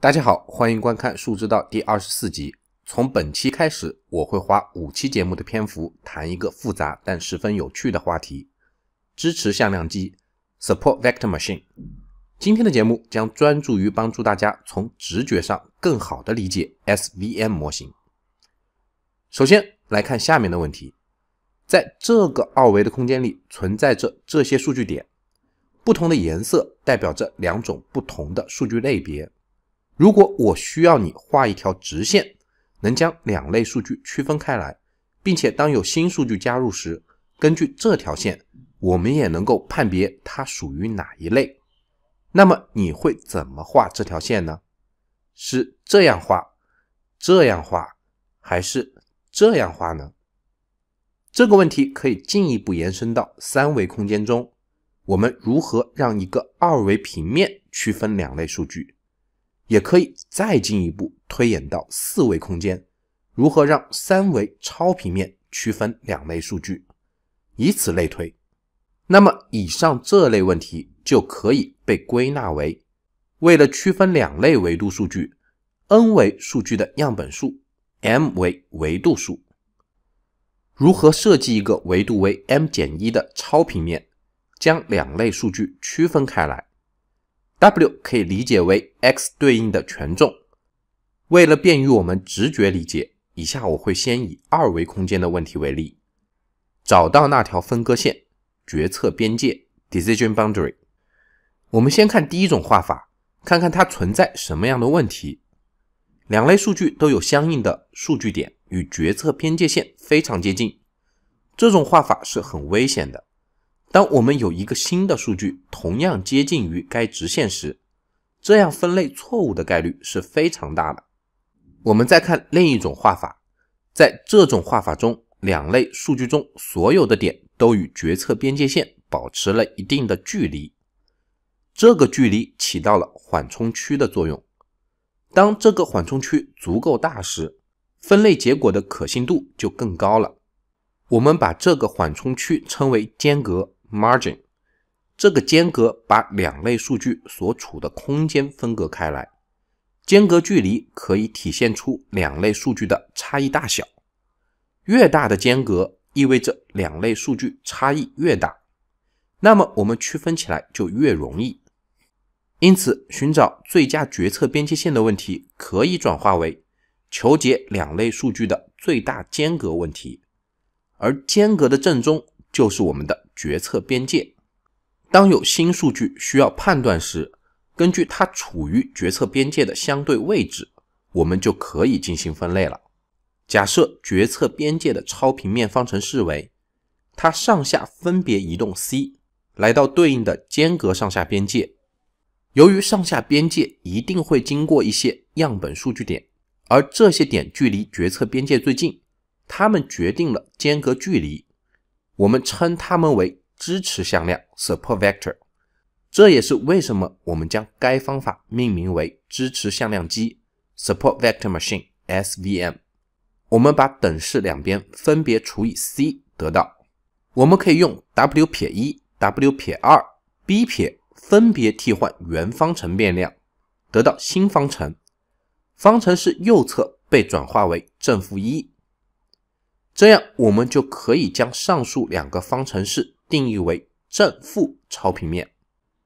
大家好，欢迎观看数字道第二十四集。从本期开始，我会花五期节目的篇幅谈一个复杂但十分有趣的话题。支持向量机，Support Vector Machine。今天的节目将专注于帮助大家从直觉上更好地理解 SVM 模型。首先来看下面的问题，在这个二维的空间里存在着这些数据点，不同的颜色代表着两种不同的数据类别。如果我需要你画一条直线，能将两类数据区分开来，并且当有新数据加入时，根据这条线，我们也能够判别它属于哪一类，那么你会怎么画这条线呢？是这样画，这样画，还是这样画呢？这个问题可以进一步延伸到三维空间中，我们如何让一个二维平面区分两类数据？也可以再进一步推演到四维空间，如何让三维超平面区分两类数据？以此类推，那么以上这类问题就可以被归纳为：为了区分两类维度数据，n 维数据的样本数 m 为维度数，如何设计一个维度为 m 减一的超平面，将两类数据区分开来？W 可以理解为 x 对应的权重。为了便于我们直觉理解，以下我会先以二维空间的问题为例，找到那条分割线、决策边界 （decision boundary）。我们先看第一种画法，看看它存在什么样的问题。两类数据都有相应的数据点与决策边界线非常接近，这种画法是很危险的。当我们有一个新的数据同样接近于该直线时，这样分类错误的概率是非常大的。我们再看另一种画法，在这种画法中，两类数据中所有的点都与决策边界线保持了一定的距离，这个距离起到了缓冲区的作用。当这个缓冲区足够大时，分类结果的可信度就更高了。我们把这个缓冲区称为间隔。margin 这个间隔把两类数据所处的空间分隔开来，间隔距离可以体现出两类数据的差异大小，越大的间隔意味着两类数据差异越大，那么我们区分起来就越容易。因此，寻找最佳决策边界线的问题可以转化为求解两类数据的最大间隔问题，而间隔的正中就是我们的。决策边界，当有新数据需要判断时，根据它处于决策边界的相对位置，我们就可以进行分类了。假设决策边界的超平面方程式为，它上下分别移动 c，来到对应的间隔上下边界。由于上下边界一定会经过一些样本数据点，而这些点距离决策边界最近，它们决定了间隔距离。我们称它们为支持向量 （support vector），这也是为什么我们将该方法命名为支持向量机 （support vector machine，SVM）。我们把等式两边分别除以 c，得到，我们可以用 w 撇一、w'2 撇、b' 撇分别替换原方程变量，得到新方程。方程式右侧被转化为正负一。这样，我们就可以将上述两个方程式定义为正负超平面。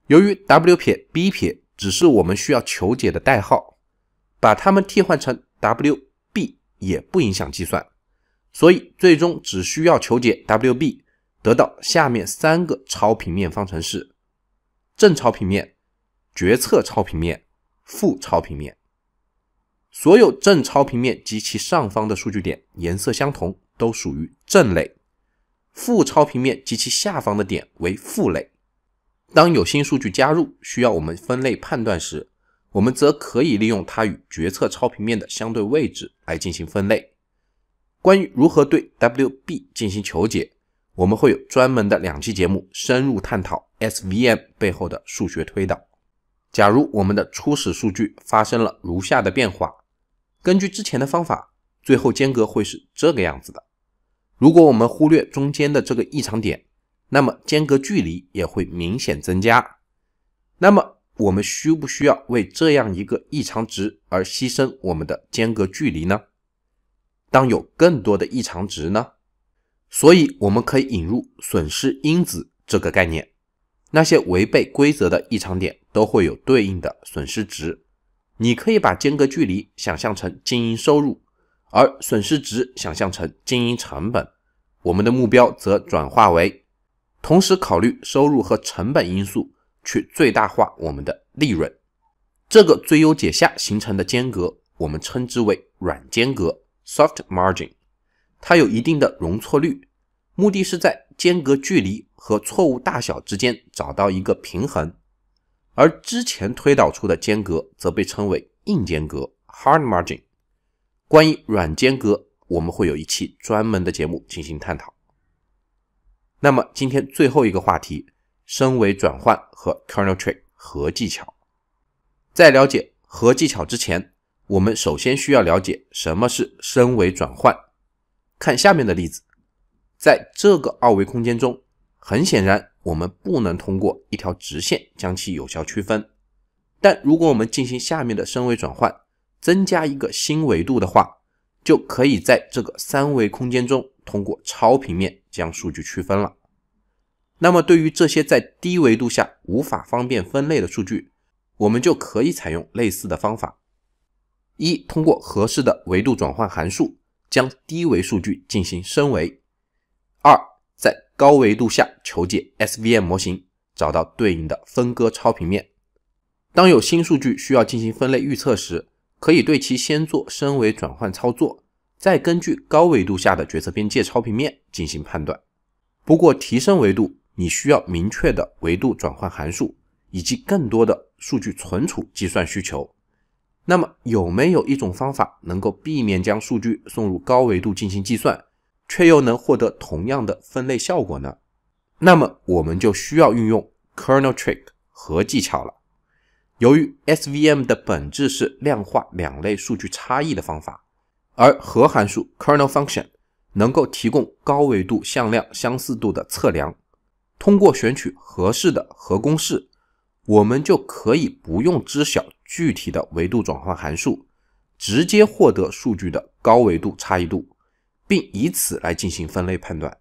由于 w' 撇 b' 撇只是我们需要求解的代号，把它们替换成 w b 也不影响计算，所以最终只需要求解 w b，得到下面三个超平面方程式：正超平面、决策超平面、负超平面。所有正超平面及其上方的数据点颜色相同。都属于正类，负超平面及其下方的点为负类。当有新数据加入，需要我们分类判断时，我们则可以利用它与决策超平面的相对位置来进行分类。关于如何对 w b 进行求解，我们会有专门的两期节目深入探讨 SVM 背后的数学推导。假如我们的初始数据发生了如下的变化，根据之前的方法，最后间隔会是这个样子的。如果我们忽略中间的这个异常点，那么间隔距离也会明显增加。那么我们需不需要为这样一个异常值而牺牲我们的间隔距离呢？当有更多的异常值呢？所以我们可以引入损失因子这个概念。那些违背规则的异常点都会有对应的损失值。你可以把间隔距离想象成经营收入。而损失值想象成经营成本，我们的目标则转化为同时考虑收入和成本因素，去最大化我们的利润。这个最优解下形成的间隔，我们称之为软间隔 （soft margin），它有一定的容错率，目的是在间隔距离和错误大小之间找到一个平衡。而之前推导出的间隔则被称为硬间隔 （hard margin）。关于软间隔，我们会有一期专门的节目进行探讨。那么今天最后一个话题，升维转换和 kernel t r e e 核技巧。在了解核技巧之前，我们首先需要了解什么是升维转换。看下面的例子，在这个二维空间中，很显然我们不能通过一条直线将其有效区分。但如果我们进行下面的升维转换，增加一个新维度的话，就可以在这个三维空间中通过超平面将数据区分了。那么，对于这些在低维度下无法方便分类的数据，我们就可以采用类似的方法：一、通过合适的维度转换函数将低维数据进行升维；二、在高维度下求解 SVM 模型，找到对应的分割超平面。当有新数据需要进行分类预测时，可以对其先做升维转换操作，再根据高维度下的决策边界超平面进行判断。不过，提升维度你需要明确的维度转换函数以及更多的数据存储计算需求。那么，有没有一种方法能够避免将数据送入高维度进行计算，却又能获得同样的分类效果呢？那么，我们就需要运用 kernel trick 核技巧了。由于 SVM 的本质是量化两类数据差异的方法，而核函数 kernel function 能够提供高维度向量相似度的测量。通过选取合适的核公式，我们就可以不用知晓具体的维度转换函数，直接获得数据的高维度差异度，并以此来进行分类判断。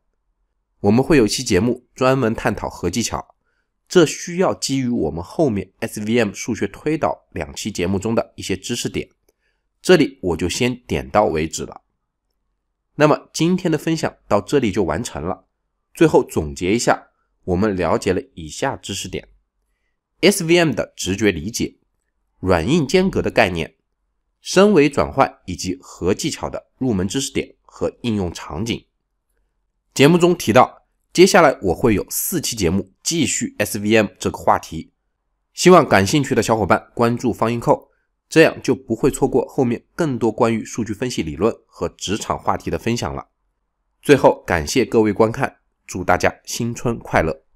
我们会有期节目专门探讨核技巧。这需要基于我们后面 SVM 数学推导两期节目中的一些知识点，这里我就先点到为止了。那么今天的分享到这里就完成了。最后总结一下，我们了解了以下知识点：SVM 的直觉理解、软硬间隔的概念、升维转换以及核技巧的入门知识点和应用场景。节目中提到。接下来我会有四期节目继续 SVM 这个话题，希望感兴趣的小伙伴关注方音扣，这样就不会错过后面更多关于数据分析理论和职场话题的分享了。最后感谢各位观看，祝大家新春快乐！